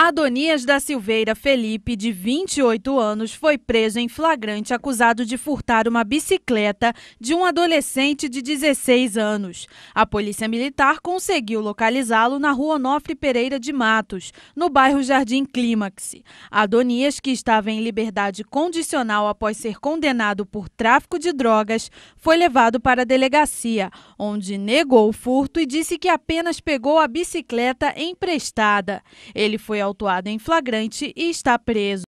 Adonias da Silveira Felipe, de 28 anos, foi preso em flagrante acusado de furtar uma bicicleta de um adolescente de 16 anos. A Polícia Militar conseguiu localizá-lo na rua Onofre Pereira de Matos, no bairro Jardim Clímax. Adonias, que estava em liberdade condicional após ser condenado por tráfico de drogas, foi levado para a delegacia, onde negou o furto e disse que apenas pegou a bicicleta emprestada. Ele foi autuado em flagrante e está preso.